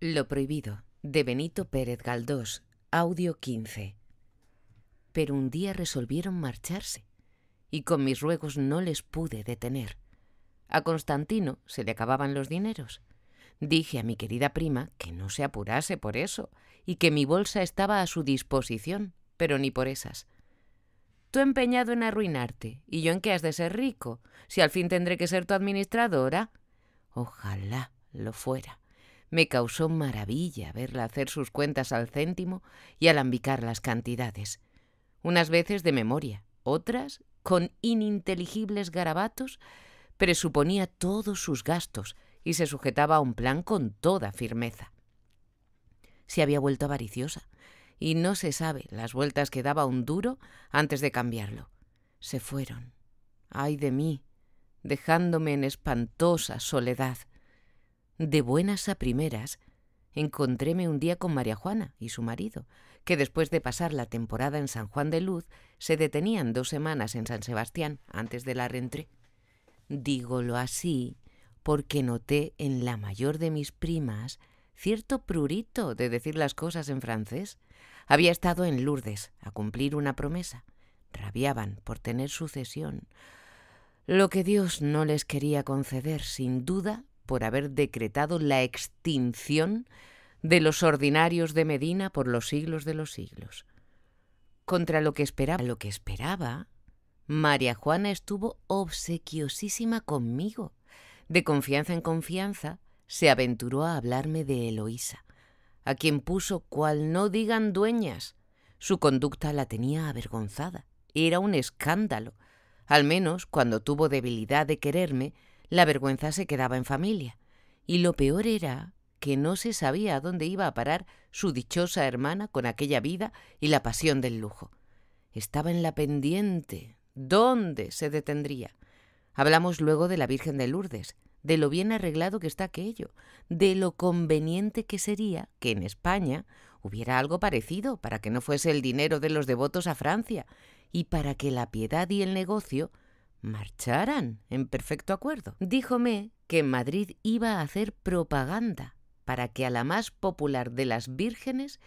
Lo prohibido, de Benito Pérez Galdós, audio 15. Pero un día resolvieron marcharse, y con mis ruegos no les pude detener. A Constantino se le acababan los dineros. Dije a mi querida prima que no se apurase por eso y que mi bolsa estaba a su disposición, pero ni por esas. Tú empeñado en arruinarte, y yo en qué has de ser rico, si al fin tendré que ser tu administradora. Ojalá lo fuera. Me causó maravilla verla hacer sus cuentas al céntimo y alambicar las cantidades, unas veces de memoria, otras con ininteligibles garabatos, presuponía todos sus gastos y se sujetaba a un plan con toda firmeza. Se había vuelto avariciosa y no se sabe las vueltas que daba un duro antes de cambiarlo. Se fueron. Ay de mí, dejándome en espantosa soledad. De buenas a primeras, encontréme un día con María Juana y su marido, que después de pasar la temporada en San Juan de Luz, se detenían dos semanas en San Sebastián antes de la rentré. Dígolo así porque noté en la mayor de mis primas cierto prurito de decir las cosas en francés. Había estado en Lourdes a cumplir una promesa. Rabiaban por tener sucesión. Lo que Dios no les quería conceder, sin duda, por haber decretado la extinción de los ordinarios de Medina por los siglos de los siglos. Contra lo que esperaba, lo que esperaba, María Juana estuvo obsequiosísima conmigo. De confianza en confianza, se aventuró a hablarme de Eloísa, a quien puso cual no digan dueñas. Su conducta la tenía avergonzada. Era un escándalo. Al menos cuando tuvo debilidad de quererme, la vergüenza se quedaba en familia, y lo peor era que no se sabía a dónde iba a parar su dichosa hermana con aquella vida y la pasión del lujo. Estaba en la pendiente. ¿Dónde se detendría? Hablamos luego de la Virgen de Lourdes, de lo bien arreglado que está aquello, de lo conveniente que sería que en España hubiera algo parecido para que no fuese el dinero de los devotos a Francia y para que la piedad y el negocio marcharan en perfecto acuerdo. Díjome que en Madrid iba a hacer propaganda para que a la más popular de las vírgenes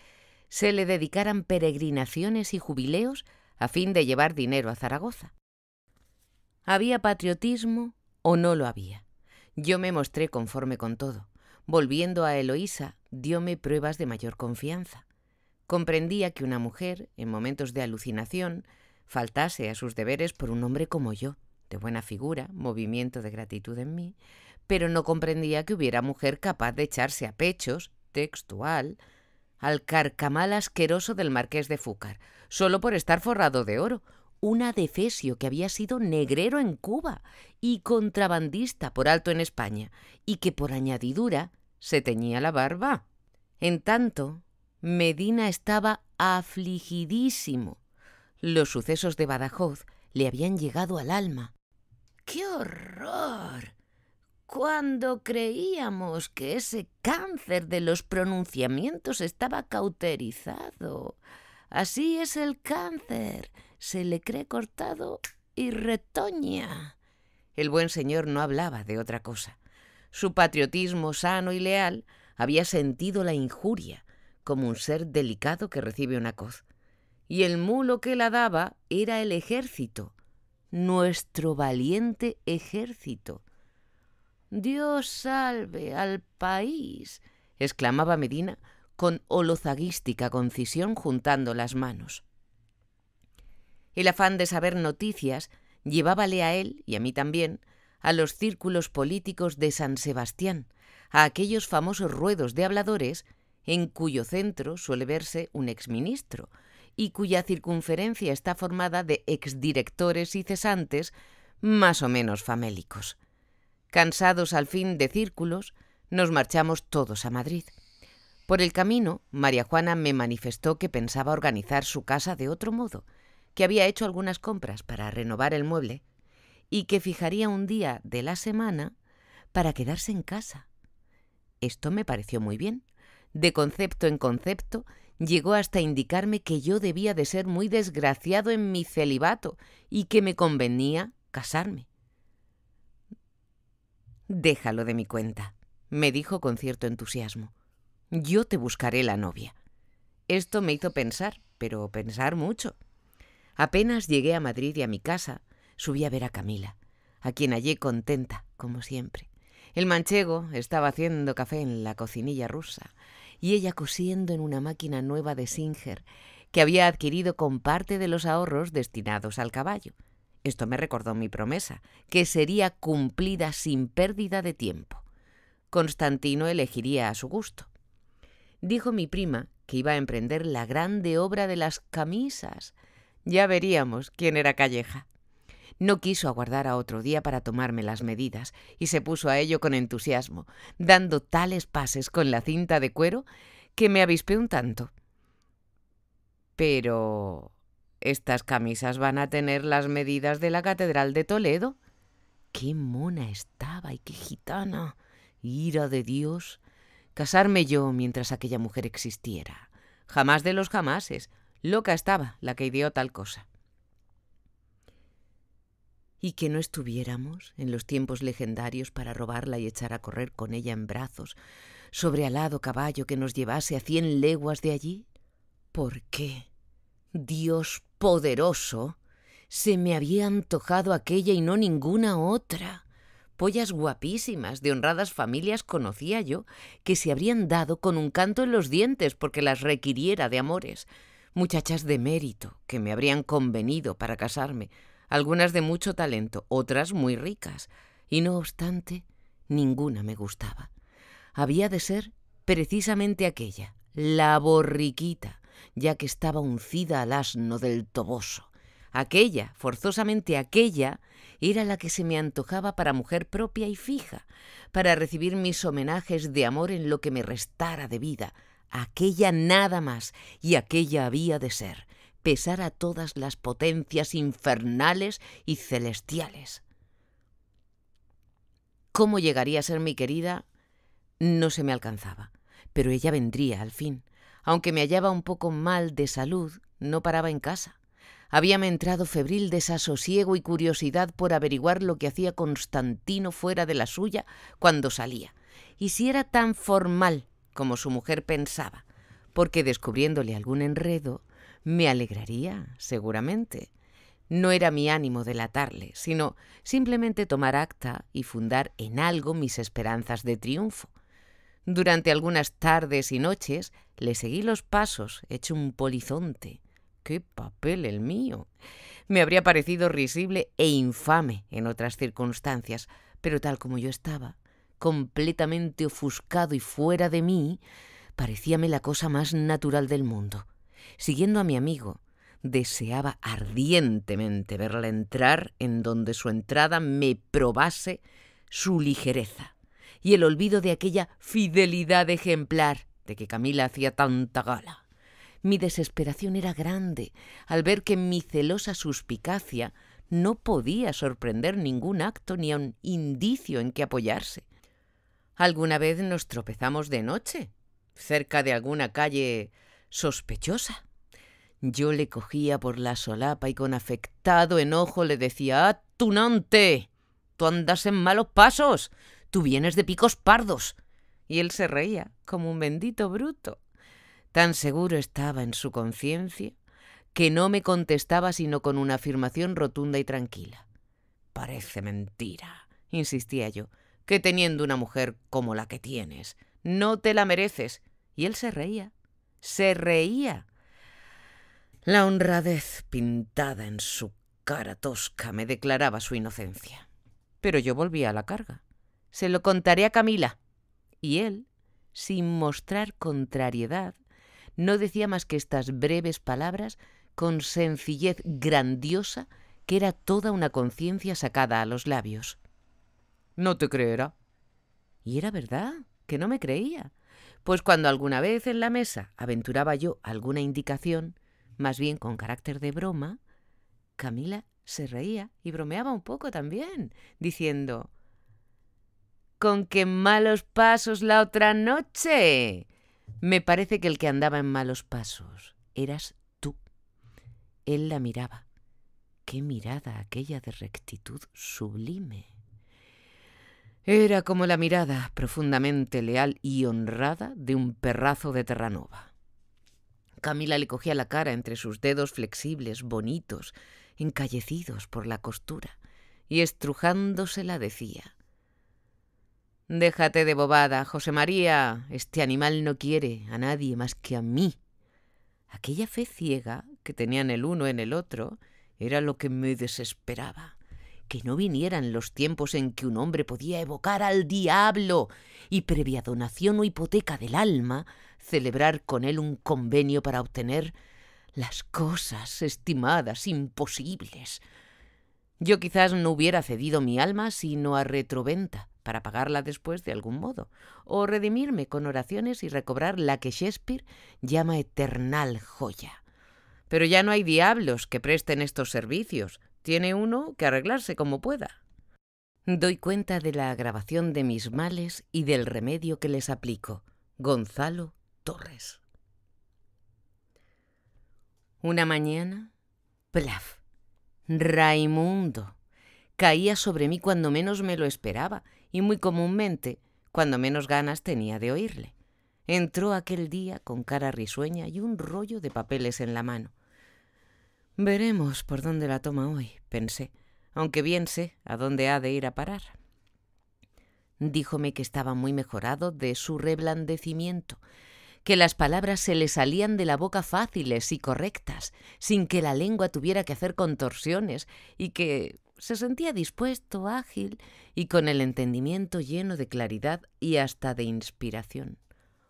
se le dedicaran peregrinaciones y jubileos a fin de llevar dinero a Zaragoza. ¿Había patriotismo o no lo había? Yo me mostré conforme con todo. Volviendo a Eloísa, dióme pruebas de mayor confianza. Comprendía que una mujer, en momentos de alucinación, faltase a sus deberes por un hombre como yo, de buena figura, movimiento de gratitud en mí, pero no comprendía que hubiera mujer capaz de echarse a pechos, textual, al carcamal asqueroso del marqués de Fúcar, solo por estar forrado de oro, un adefesio que había sido negrero en Cuba y contrabandista por alto en España, y que por añadidura se teñía la barba. En tanto, Medina estaba afligidísimo los sucesos de Badajoz le habían llegado al alma. ¡Qué horror! Cuando creíamos que ese cáncer de los pronunciamientos estaba cauterizado. Así es el cáncer. Se le cree cortado y retoña. El buen señor no hablaba de otra cosa. Su patriotismo sano y leal había sentido la injuria como un ser delicado que recibe una coz y el mulo que la daba era el ejército, nuestro valiente ejército. Dios salve al país, exclamaba Medina con holozaguística concisión juntando las manos. El afán de saber noticias llevábale a él, y a mí también, a los círculos políticos de San Sebastián, a aquellos famosos ruedos de habladores en cuyo centro suele verse un exministro, y cuya circunferencia está formada de exdirectores y cesantes más o menos famélicos. Cansados al fin de círculos, nos marchamos todos a Madrid. Por el camino, María Juana me manifestó que pensaba organizar su casa de otro modo, que había hecho algunas compras para renovar el mueble y que fijaría un día de la semana para quedarse en casa. Esto me pareció muy bien. De concepto en concepto llegó hasta indicarme que yo debía de ser muy desgraciado en mi celibato y que me convenía casarme. Déjalo de mi cuenta, me dijo con cierto entusiasmo. Yo te buscaré la novia. Esto me hizo pensar, pero pensar mucho. Apenas llegué a Madrid y a mi casa, subí a ver a Camila, a quien hallé contenta, como siempre. El manchego estaba haciendo café en la cocinilla rusa y ella cosiendo en una máquina nueva de Singer que había adquirido con parte de los ahorros destinados al caballo. Esto me recordó mi promesa, que sería cumplida sin pérdida de tiempo. Constantino elegiría a su gusto. Dijo mi prima que iba a emprender la grande obra de las camisas. Ya veríamos quién era Calleja. No quiso aguardar a otro día para tomarme las medidas y se puso a ello con entusiasmo, dando tales pases con la cinta de cuero que me avispé un tanto. Pero... Estas camisas van a tener las medidas de la Catedral de Toledo. ¡Qué mona estaba y qué gitana! Ira de Dios. Casarme yo mientras aquella mujer existiera. Jamás de los jamases. Loca estaba la que ideó tal cosa y que no estuviéramos en los tiempos legendarios para robarla y echar a correr con ella en brazos, sobre alado caballo que nos llevase a cien leguas de allí? ¿Por qué, Dios poderoso, se me había antojado aquella y no ninguna otra? Pollas guapísimas de honradas familias conocía yo, que se habrían dado con un canto en los dientes porque las requiriera de amores, muchachas de mérito que me habrían convenido para casarme, algunas de mucho talento, otras muy ricas, y no obstante, ninguna me gustaba. Había de ser precisamente aquella, la borriquita, ya que estaba uncida al asno del toboso. Aquella, forzosamente aquella, era la que se me antojaba para mujer propia y fija, para recibir mis homenajes de amor en lo que me restara de vida. Aquella nada más, y aquella había de ser pesar a todas las potencias infernales y celestiales. Cómo llegaría a ser mi querida no se me alcanzaba, pero ella vendría al fin. Aunque me hallaba un poco mal de salud, no paraba en casa. Habíame entrado febril desasosiego y curiosidad por averiguar lo que hacía Constantino fuera de la suya cuando salía, y si era tan formal como su mujer pensaba, porque descubriéndole algún enredo, me alegraría, seguramente. No era mi ánimo delatarle, sino simplemente tomar acta y fundar en algo mis esperanzas de triunfo. Durante algunas tardes y noches le seguí los pasos, hecho un polizonte. ¡Qué papel el mío! Me habría parecido risible e infame en otras circunstancias, pero tal como yo estaba, completamente ofuscado y fuera de mí, parecíame la cosa más natural del mundo. Siguiendo a mi amigo, deseaba ardientemente verla entrar en donde su entrada me probase su ligereza y el olvido de aquella fidelidad ejemplar de que Camila hacía tanta gala. Mi desesperación era grande al ver que mi celosa suspicacia no podía sorprender ningún acto ni un indicio en que apoyarse. Alguna vez nos tropezamos de noche, cerca de alguna calle sospechosa. Yo le cogía por la solapa y con afectado enojo le decía, ¡Ah, tunante! Tú andas en malos pasos, tú vienes de picos pardos. Y él se reía como un bendito bruto. Tan seguro estaba en su conciencia que no me contestaba sino con una afirmación rotunda y tranquila. Parece mentira, insistía yo, que teniendo una mujer como la que tienes, no te la mereces. Y él se reía se reía. La honradez pintada en su cara tosca me declaraba su inocencia. Pero yo volví a la carga. Se lo contaré a Camila. Y él, sin mostrar contrariedad, no decía más que estas breves palabras con sencillez grandiosa que era toda una conciencia sacada a los labios. No te creerá. Y era verdad, que no me creía. Pues cuando alguna vez en la mesa aventuraba yo alguna indicación, más bien con carácter de broma, Camila se reía y bromeaba un poco también, diciendo, con qué malos pasos la otra noche. Me parece que el que andaba en malos pasos eras tú. Él la miraba. Qué mirada aquella de rectitud sublime. Era como la mirada profundamente leal y honrada de un perrazo de Terranova. Camila le cogía la cara entre sus dedos flexibles, bonitos, encallecidos por la costura, y estrujándosela decía, Déjate de bobada, José María, este animal no quiere a nadie más que a mí. Aquella fe ciega que tenían el uno en el otro era lo que me desesperaba que no vinieran los tiempos en que un hombre podía evocar al diablo y previa donación o hipoteca del alma, celebrar con él un convenio para obtener las cosas estimadas imposibles. Yo quizás no hubiera cedido mi alma sino a retroventa para pagarla después de algún modo, o redimirme con oraciones y recobrar la que Shakespeare llama eternal joya. Pero ya no hay diablos que presten estos servicios, tiene uno que arreglarse como pueda. Doy cuenta de la agravación de mis males y del remedio que les aplico. Gonzalo Torres. Una mañana, plaf, Raimundo caía sobre mí cuando menos me lo esperaba y muy comúnmente cuando menos ganas tenía de oírle. Entró aquel día con cara risueña y un rollo de papeles en la mano. Veremos por dónde la toma hoy, pensé, aunque bien sé a dónde ha de ir a parar. Díjome que estaba muy mejorado de su reblandecimiento, que las palabras se le salían de la boca fáciles y correctas, sin que la lengua tuviera que hacer contorsiones, y que se sentía dispuesto, ágil y con el entendimiento lleno de claridad y hasta de inspiración.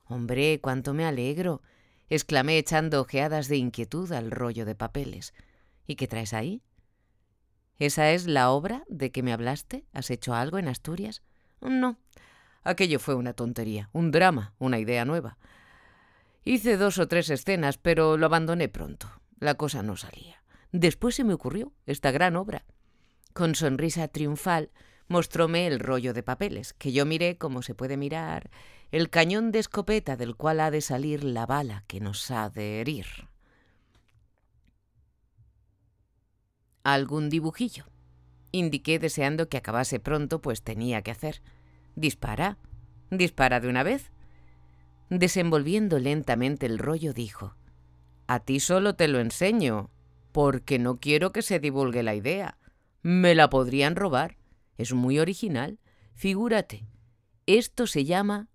Hombre, cuánto me alegro, exclamé echando ojeadas de inquietud al rollo de papeles. ¿Y qué traes ahí? ¿Esa es la obra de que me hablaste? ¿Has hecho algo en Asturias? No. Aquello fue una tontería, un drama, una idea nueva. Hice dos o tres escenas, pero lo abandoné pronto. La cosa no salía. Después se me ocurrió esta gran obra. Con sonrisa triunfal, mostróme el rollo de papeles, que yo miré, como se puede mirar, el cañón de escopeta del cual ha de salir la bala que nos ha de herir. Algún dibujillo. Indiqué deseando que acabase pronto, pues tenía que hacer. Dispara. Dispara de una vez. Desenvolviendo lentamente el rollo, dijo, A ti solo te lo enseño, porque no quiero que se divulgue la idea. Me la podrían robar. Es muy original. Figúrate, esto se llama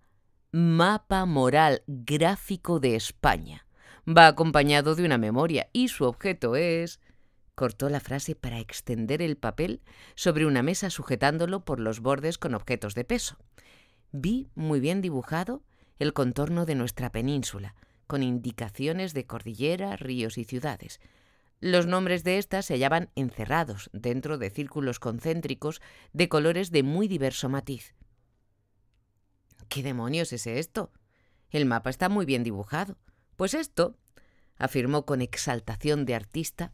mapa moral gráfico de España. Va acompañado de una memoria y su objeto es... Cortó la frase para extender el papel sobre una mesa sujetándolo por los bordes con objetos de peso. Vi muy bien dibujado el contorno de nuestra península, con indicaciones de cordillera, ríos y ciudades. Los nombres de estas se hallaban encerrados dentro de círculos concéntricos de colores de muy diverso matiz. ¿Qué demonios es esto? El mapa está muy bien dibujado. Pues esto, afirmó con exaltación de artista,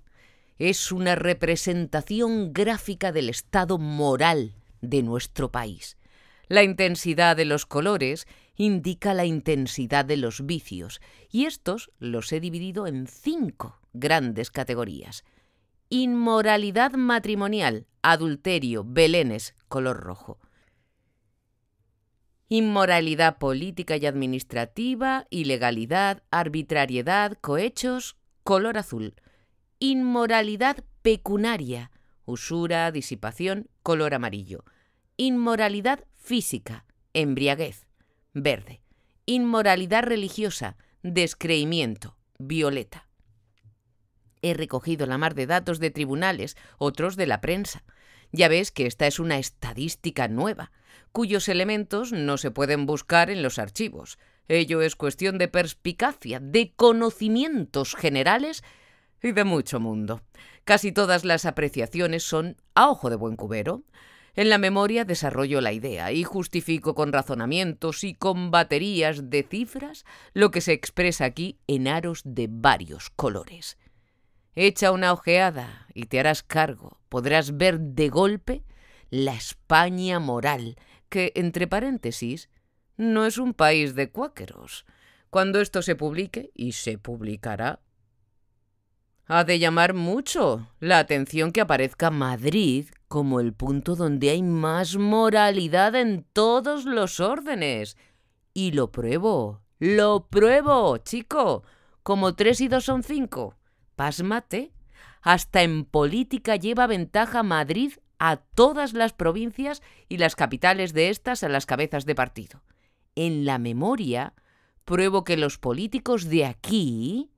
es una representación gráfica del estado moral de nuestro país. La intensidad de los colores indica la intensidad de los vicios, y estos los he dividido en cinco grandes categorías. Inmoralidad matrimonial, adulterio, belenes, color rojo. Inmoralidad política y administrativa, ilegalidad, arbitrariedad, cohechos, color azul. Inmoralidad pecunaria, usura, disipación, color amarillo. Inmoralidad física, embriaguez, verde. Inmoralidad religiosa, descreimiento, violeta. He recogido la mar de datos de tribunales, otros de la prensa. Ya ves que esta es una estadística nueva, cuyos elementos no se pueden buscar en los archivos. Ello es cuestión de perspicacia, de conocimientos generales y de mucho mundo. Casi todas las apreciaciones son a ojo de buen cubero. En la memoria desarrollo la idea y justifico con razonamientos y con baterías de cifras lo que se expresa aquí en aros de varios colores. Echa una ojeada y te harás cargo. Podrás ver de golpe la España moral, que, entre paréntesis, no es un país de cuáqueros. Cuando esto se publique, y se publicará, ha de llamar mucho la atención que aparezca Madrid como el punto donde hay más moralidad en todos los órdenes. Y lo pruebo, lo pruebo, chico. Como tres y dos son cinco. Pásmate. Hasta en política lleva ventaja Madrid a todas las provincias y las capitales de estas a las cabezas de partido. En la memoria, pruebo que los políticos de aquí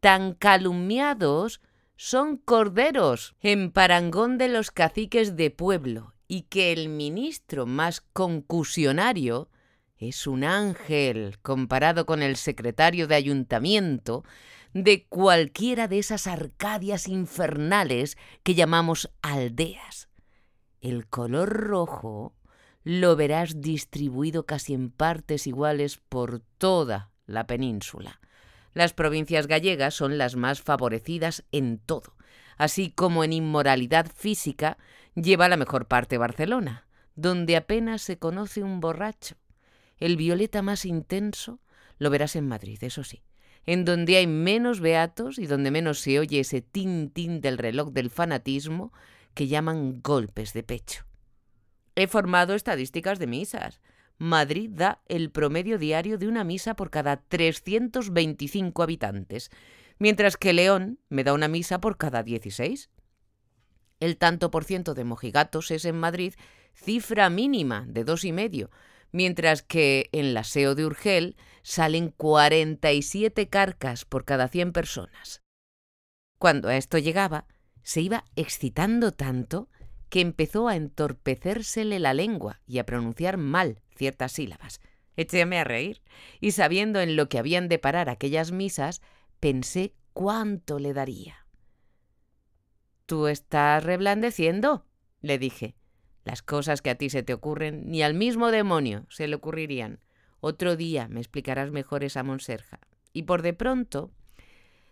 tan calumniados son corderos en parangón de los caciques de pueblo y que el ministro más concusionario es un ángel comparado con el secretario de ayuntamiento de cualquiera de esas Arcadias infernales que llamamos aldeas. El color rojo lo verás distribuido casi en partes iguales por toda la península. Las provincias gallegas son las más favorecidas en todo, así como en inmoralidad física lleva la mejor parte Barcelona, donde apenas se conoce un borracho. El violeta más intenso lo verás en Madrid, eso sí, en donde hay menos beatos y donde menos se oye ese tin-tin del reloj del fanatismo que llaman golpes de pecho. He formado estadísticas de misas Madrid da el promedio diario de una misa por cada 325 habitantes, mientras que León me da una misa por cada 16. El tanto por ciento de mojigatos es en Madrid cifra mínima de dos y medio, mientras que en la SEO de Urgel salen 47 carcas por cada 100 personas. Cuando a esto llegaba, se iba excitando tanto que empezó a entorpecérsele la lengua y a pronunciar mal ciertas sílabas. Echéme a reír, y sabiendo en lo que habían de parar aquellas misas, pensé cuánto le daría. Tú estás reblandeciendo, le dije. Las cosas que a ti se te ocurren, ni al mismo demonio se le ocurrirían. Otro día me explicarás mejor esa monserja. Y por de pronto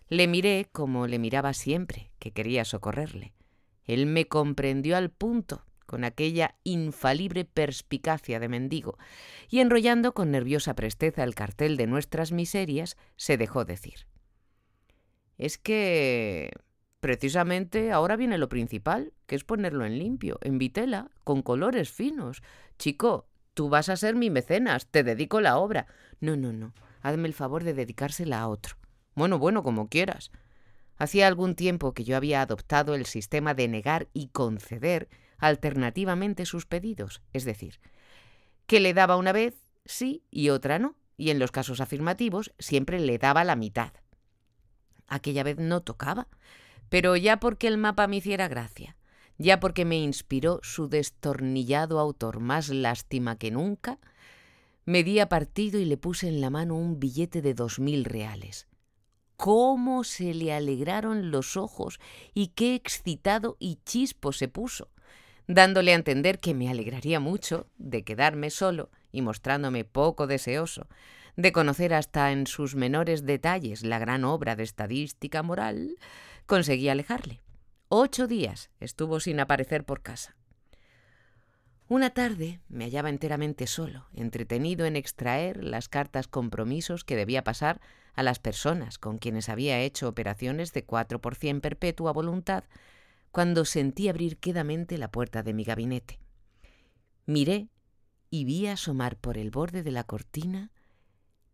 le miré como le miraba siempre, que quería socorrerle. Él me comprendió al punto con aquella infalible perspicacia de mendigo, y enrollando con nerviosa presteza el cartel de nuestras miserias, se dejó decir. Es que... Precisamente ahora viene lo principal, que es ponerlo en limpio, en vitela, con colores finos. Chico, tú vas a ser mi mecenas, te dedico la obra. No, no, no, hazme el favor de dedicársela a otro. Bueno, bueno, como quieras. Hacía algún tiempo que yo había adoptado el sistema de negar y conceder, alternativamente sus pedidos, es decir, que le daba una vez sí y otra no, y en los casos afirmativos siempre le daba la mitad. Aquella vez no tocaba, pero ya porque el mapa me hiciera gracia, ya porque me inspiró su destornillado autor más lástima que nunca, me di a partido y le puse en la mano un billete de dos mil reales. Cómo se le alegraron los ojos y qué excitado y chispo se puso dándole a entender que me alegraría mucho de quedarme solo y mostrándome poco deseoso de conocer hasta en sus menores detalles la gran obra de estadística moral, conseguí alejarle. Ocho días estuvo sin aparecer por casa. Una tarde me hallaba enteramente solo, entretenido en extraer las cartas compromisos que debía pasar a las personas con quienes había hecho operaciones de 4 por perpetua voluntad cuando sentí abrir quedamente la puerta de mi gabinete. Miré y vi asomar por el borde de la cortina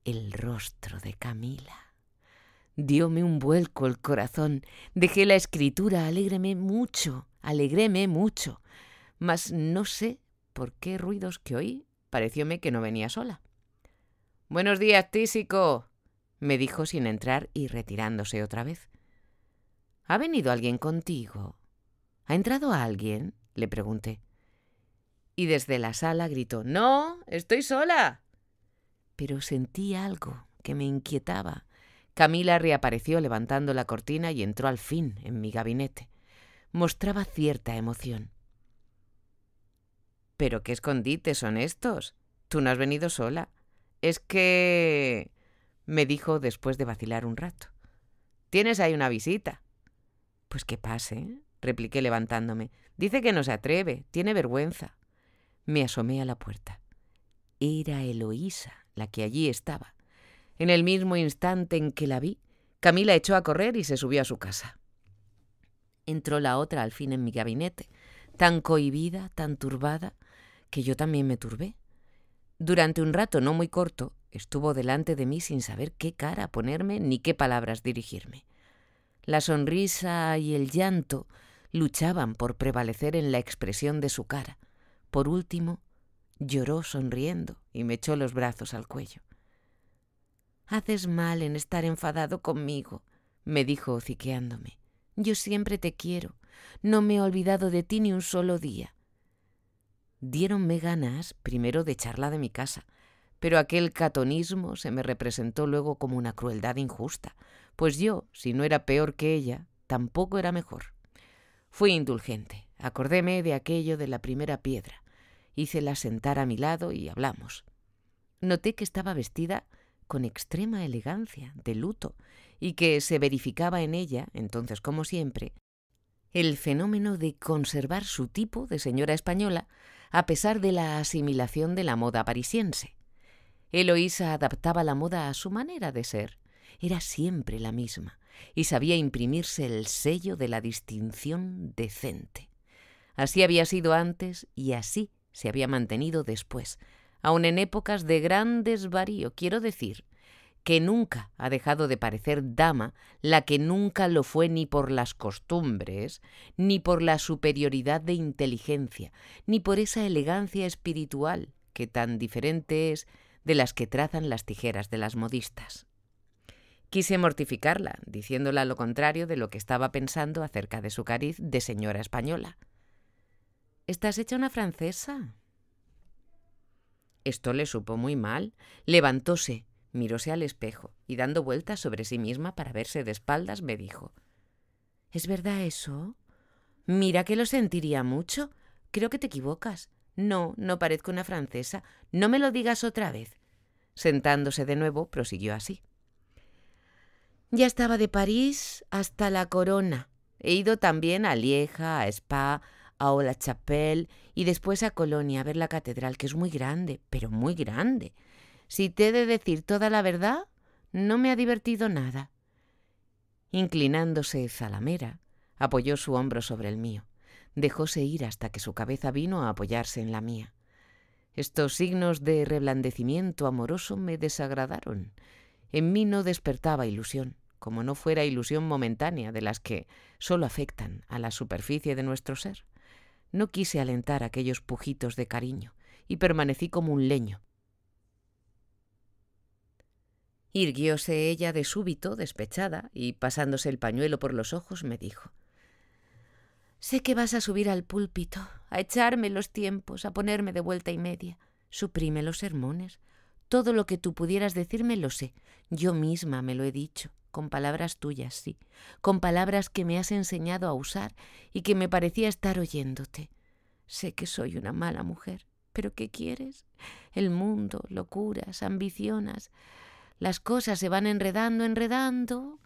el rostro de Camila. Dióme un vuelco el corazón, dejé la escritura, alégreme mucho, alegréme mucho, mas no sé por qué ruidos que oí, parecióme que no venía sola. Buenos días, Tísico, me dijo sin entrar y retirándose otra vez. ¿Ha venido alguien contigo? ¿Ha entrado alguien? le pregunté. Y desde la sala gritó, No, estoy sola. Pero sentí algo que me inquietaba. Camila reapareció levantando la cortina y entró al fin en mi gabinete. Mostraba cierta emoción. Pero qué escondites son estos. Tú no has venido sola. Es que... me dijo después de vacilar un rato. Tienes ahí una visita. Pues que pase, ¿eh? repliqué levantándome. Dice que no se atreve, tiene vergüenza. Me asomé a la puerta. Era Eloísa la que allí estaba. En el mismo instante en que la vi, Camila echó a correr y se subió a su casa. Entró la otra al fin en mi gabinete, tan cohibida, tan turbada, que yo también me turbé. Durante un rato no muy corto, estuvo delante de mí sin saber qué cara ponerme ni qué palabras dirigirme. La sonrisa y el llanto luchaban por prevalecer en la expresión de su cara. Por último, lloró sonriendo y me echó los brazos al cuello. Haces mal en estar enfadado conmigo, me dijo hociqueándome. Yo siempre te quiero. No me he olvidado de ti ni un solo día. Diéronme ganas primero de echarla de mi casa, pero aquel catonismo se me representó luego como una crueldad injusta, pues yo, si no era peor que ella, tampoco era mejor. Fui indulgente. Acordéme de aquello de la primera piedra. Hícela sentar a mi lado y hablamos. Noté que estaba vestida con extrema elegancia, de luto, y que se verificaba en ella, entonces como siempre, el fenómeno de conservar su tipo de señora española a pesar de la asimilación de la moda parisiense. Eloísa adaptaba la moda a su manera de ser. Era siempre la misma y sabía imprimirse el sello de la distinción decente. Así había sido antes y así se había mantenido después, aun en épocas de gran desvarío, quiero decir, que nunca ha dejado de parecer dama la que nunca lo fue ni por las costumbres, ni por la superioridad de inteligencia, ni por esa elegancia espiritual que tan diferente es de las que trazan las tijeras de las modistas. Quise mortificarla, diciéndola lo contrario de lo que estaba pensando acerca de su cariz de señora española. Estás hecha una francesa. Esto le supo muy mal. Levantóse, miróse al espejo y dando vueltas sobre sí misma para verse de espaldas, me dijo ¿Es verdad eso? Mira que lo sentiría mucho. Creo que te equivocas. No, no parezco una francesa. No me lo digas otra vez. Sentándose de nuevo, prosiguió así. Ya estaba de París hasta la Corona. He ido también a Lieja, a Spa, a Ola Chapelle y después a Colonia a ver la catedral, que es muy grande, pero muy grande. Si te he de decir toda la verdad, no me ha divertido nada. Inclinándose Zalamera, apoyó su hombro sobre el mío. Dejóse ir hasta que su cabeza vino a apoyarse en la mía. Estos signos de reblandecimiento amoroso me desagradaron. En mí no despertaba ilusión como no fuera ilusión momentánea de las que solo afectan a la superficie de nuestro ser. No quise alentar aquellos pujitos de cariño y permanecí como un leño. Irguióse ella de súbito, despechada, y pasándose el pañuelo por los ojos, me dijo Sé que vas a subir al púlpito, a echarme los tiempos, a ponerme de vuelta y media. Suprime los sermones. Todo lo que tú pudieras decirme lo sé. Yo misma me lo he dicho con palabras tuyas, sí, con palabras que me has enseñado a usar y que me parecía estar oyéndote. Sé que soy una mala mujer, pero ¿qué quieres? El mundo, locuras, ambiciones, las cosas se van enredando, enredando,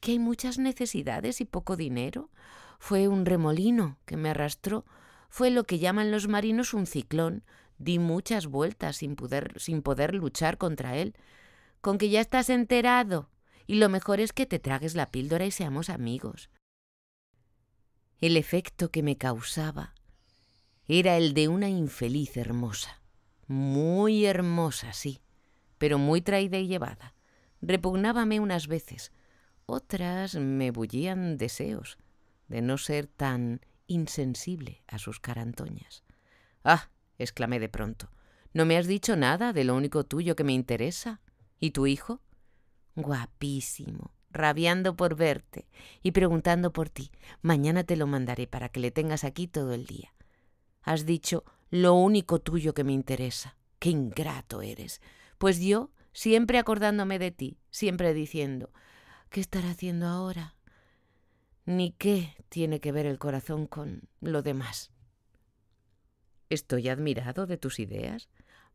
que hay muchas necesidades y poco dinero. Fue un remolino que me arrastró, fue lo que llaman los marinos un ciclón. Di muchas vueltas sin poder, sin poder luchar contra él. Con que ya estás enterado, y lo mejor es que te tragues la píldora y seamos amigos. El efecto que me causaba era el de una infeliz hermosa, muy hermosa, sí, pero muy traída y llevada. Repugnábame unas veces, otras me bullían deseos de no ser tan insensible a sus carantoñas. Ah, exclamé de pronto, ¿no me has dicho nada de lo único tuyo que me interesa? ¿Y tu hijo? guapísimo, rabiando por verte y preguntando por ti. Mañana te lo mandaré para que le tengas aquí todo el día. Has dicho lo único tuyo que me interesa. Qué ingrato eres. Pues yo, siempre acordándome de ti, siempre diciendo, ¿qué estará haciendo ahora? Ni qué tiene que ver el corazón con lo demás. Estoy admirado de tus ideas.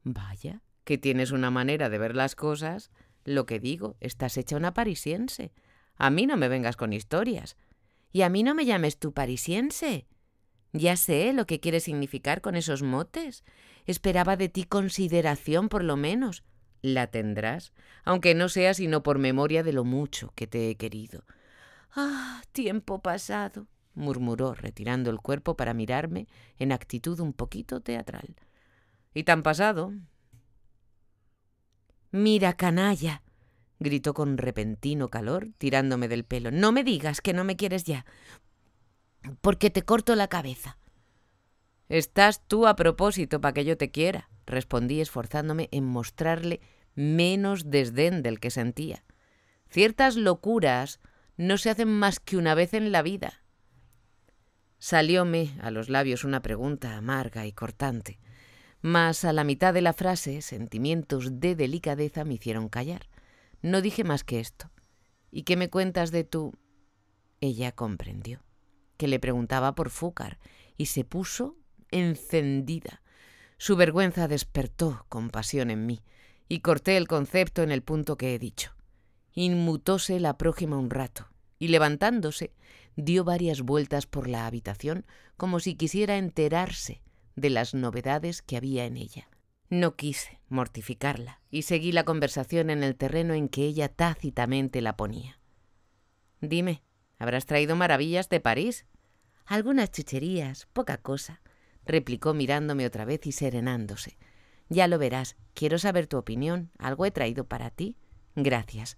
Vaya, que tienes una manera de ver las cosas lo que digo, estás hecha una parisiense. A mí no me vengas con historias. Y a mí no me llames tú parisiense. Ya sé lo que quieres significar con esos motes. Esperaba de ti consideración, por lo menos. La tendrás, aunque no sea sino por memoria de lo mucho que te he querido. Ah, tiempo pasado, murmuró, retirando el cuerpo para mirarme en actitud un poquito teatral. Y tan pasado, Mira, canalla, gritó con repentino calor, tirándome del pelo. No me digas que no me quieres ya, porque te corto la cabeza. Estás tú a propósito para que yo te quiera, respondí esforzándome en mostrarle menos desdén del que sentía. Ciertas locuras no se hacen más que una vez en la vida. Salióme a los labios una pregunta amarga y cortante. Mas a la mitad de la frase, sentimientos de delicadeza me hicieron callar. No dije más que esto. ¿Y qué me cuentas de tú? Ella comprendió que le preguntaba por Fúcar y se puso encendida. Su vergüenza despertó compasión en mí y corté el concepto en el punto que he dicho. Inmutóse la prójima un rato y levantándose dio varias vueltas por la habitación como si quisiera enterarse de las novedades que había en ella. No quise mortificarla y seguí la conversación en el terreno en que ella tácitamente la ponía. Dime, ¿habrás traído maravillas de París? Algunas chucherías, poca cosa, replicó mirándome otra vez y serenándose. Ya lo verás, quiero saber tu opinión. Algo he traído para ti. Gracias.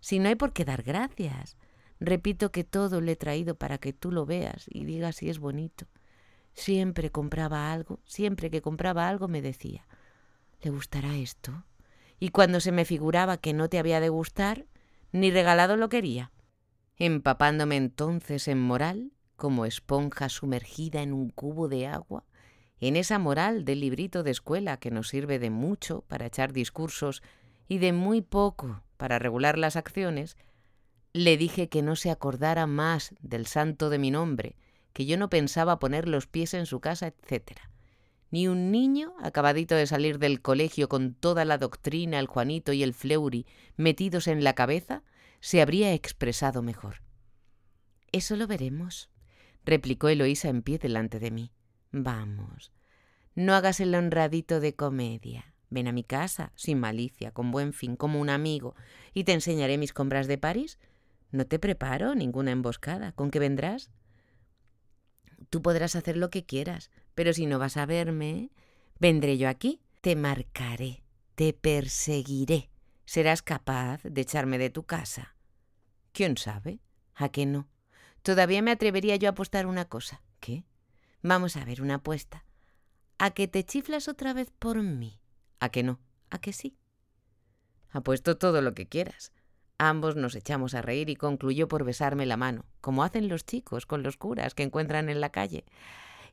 Si no hay por qué dar gracias. Repito que todo lo he traído para que tú lo veas y digas si es bonito. Siempre compraba algo, siempre que compraba algo me decía, ¿le gustará esto? Y cuando se me figuraba que no te había de gustar, ni regalado lo quería, empapándome entonces en moral como esponja sumergida en un cubo de agua, en esa moral del librito de escuela que nos sirve de mucho para echar discursos y de muy poco para regular las acciones, le dije que no se acordara más del santo de mi nombre, que yo no pensaba poner los pies en su casa, etc. Ni un niño, acabadito de salir del colegio con toda la doctrina, el Juanito y el Fleury metidos en la cabeza, se habría expresado mejor. Eso lo veremos, replicó Eloísa en pie delante de mí. Vamos, no hagas el honradito de comedia. Ven a mi casa, sin malicia, con buen fin, como un amigo, y te enseñaré mis compras de París. No te preparo ninguna emboscada. ¿Con qué vendrás? Tú podrás hacer lo que quieras, pero si no vas a verme, vendré yo aquí, te marcaré, te perseguiré. ¿Serás capaz de echarme de tu casa? ¿Quién sabe? ¿A qué no? Todavía me atrevería yo a apostar una cosa. ¿Qué? Vamos a ver una apuesta. ¿A que te chiflas otra vez por mí? ¿A qué no? ¿A que sí? Apuesto todo lo que quieras. Ambos nos echamos a reír y concluyó por besarme la mano, como hacen los chicos con los curas que encuentran en la calle.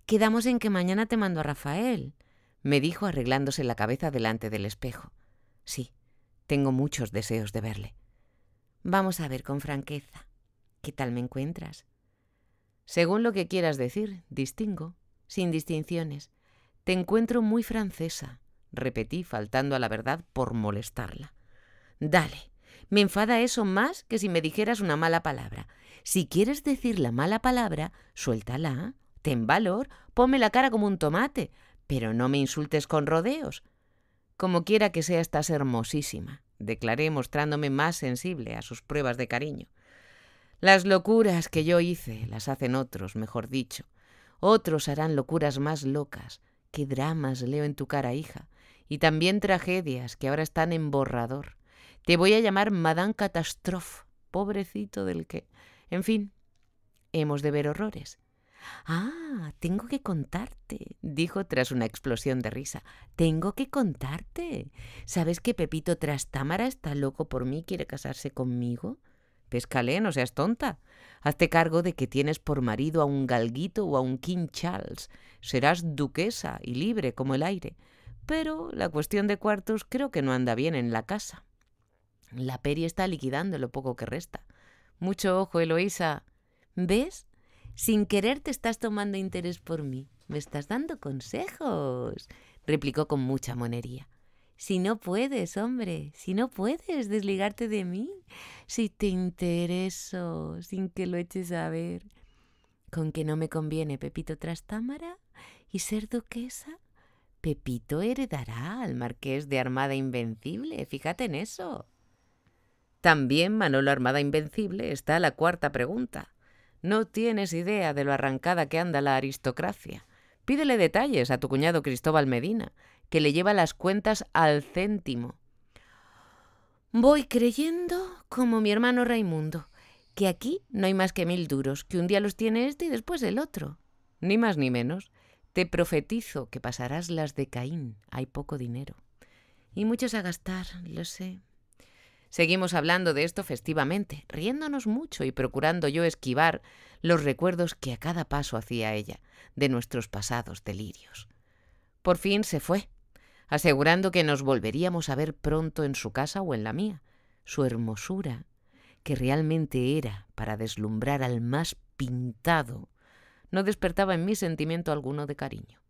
Quedamos en que mañana te mando a Rafael, me dijo arreglándose la cabeza delante del espejo. Sí, tengo muchos deseos de verle. Vamos a ver con franqueza. ¿Qué tal me encuentras? Según lo que quieras decir, distingo, sin distinciones. Te encuentro muy francesa, repetí, faltando a la verdad por molestarla. Dale, me enfada eso más que si me dijeras una mala palabra. Si quieres decir la mala palabra, suéltala, ten valor, ponme la cara como un tomate, pero no me insultes con rodeos. Como quiera que sea, estás hermosísima, declaré mostrándome más sensible a sus pruebas de cariño. Las locuras que yo hice las hacen otros, mejor dicho. Otros harán locuras más locas. Qué dramas leo en tu cara, hija. Y también tragedias que ahora están en borrador. Te voy a llamar Madame Catastrophe, pobrecito del que. En fin, hemos de ver horrores. Ah, tengo que contarte, dijo tras una explosión de risa. Tengo que contarte. ¿Sabes que Pepito Trastámara está loco por mí, quiere casarse conmigo? Pescalé, no seas tonta. Hazte cargo de que tienes por marido a un galguito o a un King Charles. Serás duquesa y libre como el aire. Pero la cuestión de cuartos creo que no anda bien en la casa. La peri está liquidando lo poco que resta. Mucho ojo, Eloísa. ¿Ves? Sin querer te estás tomando interés por mí. Me estás dando consejos, replicó con mucha monería. Si no puedes, hombre, si no puedes desligarte de mí, si te intereso, sin que lo eches a ver. Con que no me conviene Pepito Trastámara y ser duquesa, Pepito heredará al marqués de Armada Invencible, fíjate en eso. También Manolo Armada Invencible está la cuarta pregunta. No tienes idea de lo arrancada que anda la aristocracia. Pídele detalles a tu cuñado Cristóbal Medina, que le lleva las cuentas al céntimo. Voy creyendo, como mi hermano Raimundo, que aquí no hay más que mil duros, que un día los tiene este y después el otro. Ni más ni menos. Te profetizo que pasarás las de Caín. Hay poco dinero. Y muchos a gastar, lo sé. Seguimos hablando de esto festivamente, riéndonos mucho y procurando yo esquivar los recuerdos que a cada paso hacía ella de nuestros pasados delirios. Por fin se fue, asegurando que nos volveríamos a ver pronto en su casa o en la mía. Su hermosura, que realmente era para deslumbrar al más pintado, no despertaba en mí sentimiento alguno de cariño.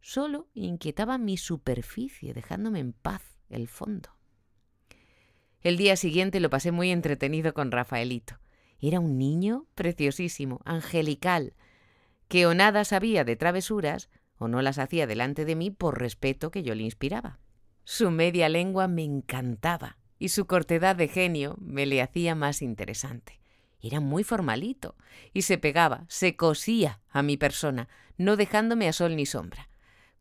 Solo inquietaba mi superficie, dejándome en paz el fondo. El día siguiente lo pasé muy entretenido con Rafaelito. Era un niño preciosísimo, angelical, que o nada sabía de travesuras o no las hacía delante de mí por respeto que yo le inspiraba. Su media lengua me encantaba y su cortedad de genio me le hacía más interesante. Era muy formalito y se pegaba, se cosía a mi persona, no dejándome a sol ni sombra.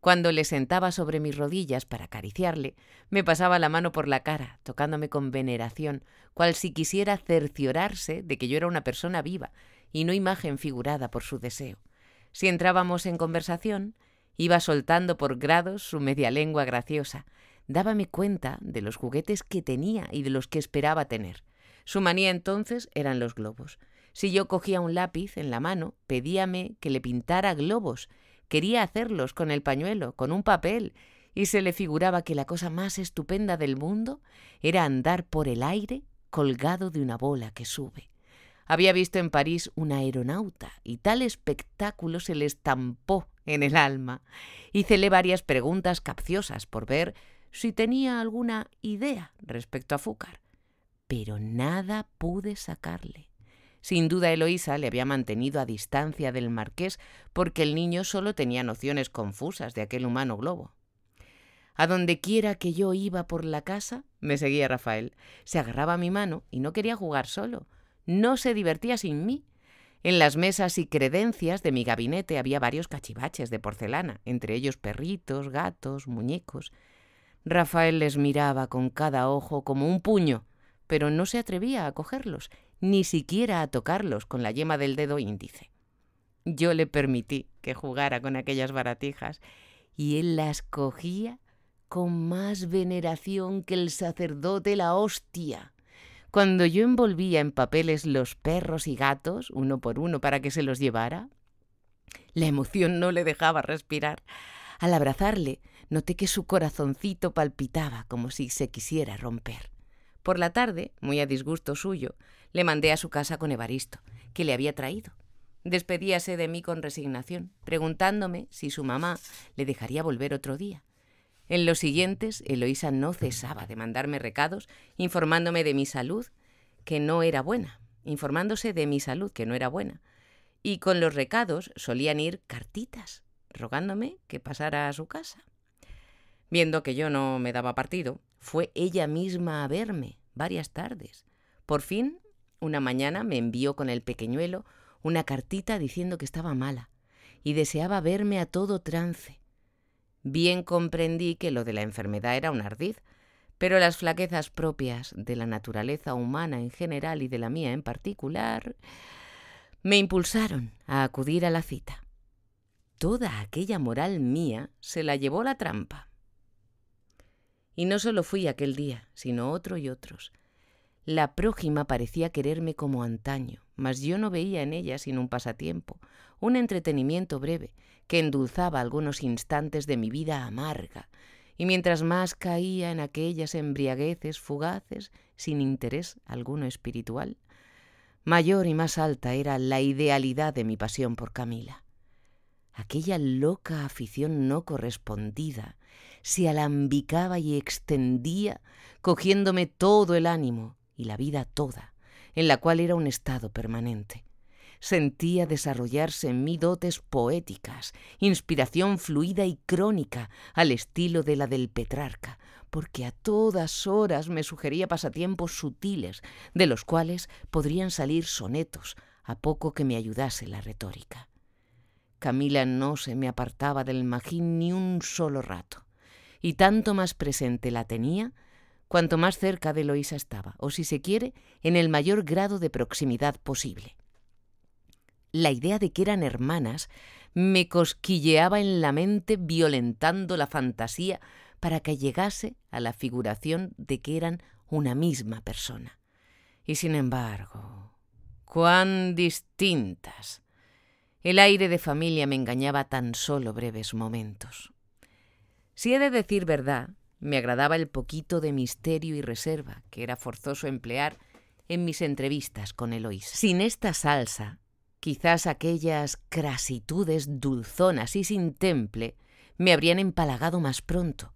Cuando le sentaba sobre mis rodillas para acariciarle, me pasaba la mano por la cara, tocándome con veneración, cual si quisiera cerciorarse de que yo era una persona viva y no imagen figurada por su deseo. Si entrábamos en conversación, iba soltando por grados su media lengua graciosa. Dábame cuenta de los juguetes que tenía y de los que esperaba tener. Su manía entonces eran los globos. Si yo cogía un lápiz en la mano, pedíame que le pintara globos Quería hacerlos con el pañuelo, con un papel, y se le figuraba que la cosa más estupenda del mundo era andar por el aire colgado de una bola que sube. Había visto en París un aeronauta y tal espectáculo se le estampó en el alma. Hícele varias preguntas capciosas por ver si tenía alguna idea respecto a Fúcar, pero nada pude sacarle. Sin duda Eloísa le había mantenido a distancia del marqués porque el niño solo tenía nociones confusas de aquel humano globo. A donde quiera que yo iba por la casa, me seguía Rafael. Se agarraba mi mano y no quería jugar solo. No se divertía sin mí. En las mesas y credencias de mi gabinete había varios cachivaches de porcelana, entre ellos perritos, gatos, muñecos. Rafael les miraba con cada ojo como un puño, pero no se atrevía a cogerlos ni siquiera a tocarlos con la yema del dedo índice. Yo le permití que jugara con aquellas baratijas y él las cogía con más veneración que el sacerdote la hostia. Cuando yo envolvía en papeles los perros y gatos, uno por uno, para que se los llevara, la emoción no le dejaba respirar. Al abrazarle, noté que su corazoncito palpitaba como si se quisiera romper. Por la tarde, muy a disgusto suyo, le mandé a su casa con Evaristo, que le había traído. Despedíase de mí con resignación, preguntándome si su mamá le dejaría volver otro día. En los siguientes, Eloísa no cesaba de mandarme recados, informándome de mi salud, que no era buena, informándose de mi salud, que no era buena. Y con los recados solían ir cartitas, rogándome que pasara a su casa. Viendo que yo no me daba partido, fue ella misma a verme varias tardes. Por fin una mañana me envió con el pequeñuelo una cartita diciendo que estaba mala y deseaba verme a todo trance. Bien comprendí que lo de la enfermedad era un ardiz, pero las flaquezas propias de la naturaleza humana en general y de la mía en particular me impulsaron a acudir a la cita. Toda aquella moral mía se la llevó la trampa. Y no solo fui aquel día, sino otro y otros. La prójima parecía quererme como antaño, mas yo no veía en ella sino un pasatiempo, un entretenimiento breve, que endulzaba algunos instantes de mi vida amarga, y mientras más caía en aquellas embriagueces fugaces, sin interés alguno espiritual, mayor y más alta era la idealidad de mi pasión por Camila. Aquella loca afición no correspondida se alambicaba y extendía, cogiéndome todo el ánimo, y la vida toda, en la cual era un estado permanente. Sentía desarrollarse en mí dotes poéticas, inspiración fluida y crónica al estilo de la del Petrarca, porque a todas horas me sugería pasatiempos sutiles, de los cuales podrían salir sonetos, a poco que me ayudase la retórica. Camila no se me apartaba del magín ni un solo rato, y tanto más presente la tenía cuanto más cerca de Eloísa estaba, o si se quiere, en el mayor grado de proximidad posible. La idea de que eran hermanas me cosquilleaba en la mente violentando la fantasía para que llegase a la figuración de que eran una misma persona. Y sin embargo, cuán distintas. El aire de familia me engañaba tan solo breves momentos. Si he de decir verdad, me agradaba el poquito de misterio y reserva que era forzoso emplear en mis entrevistas con Eloís. Sin esta salsa, quizás aquellas crasitudes dulzonas y sin temple me habrían empalagado más pronto.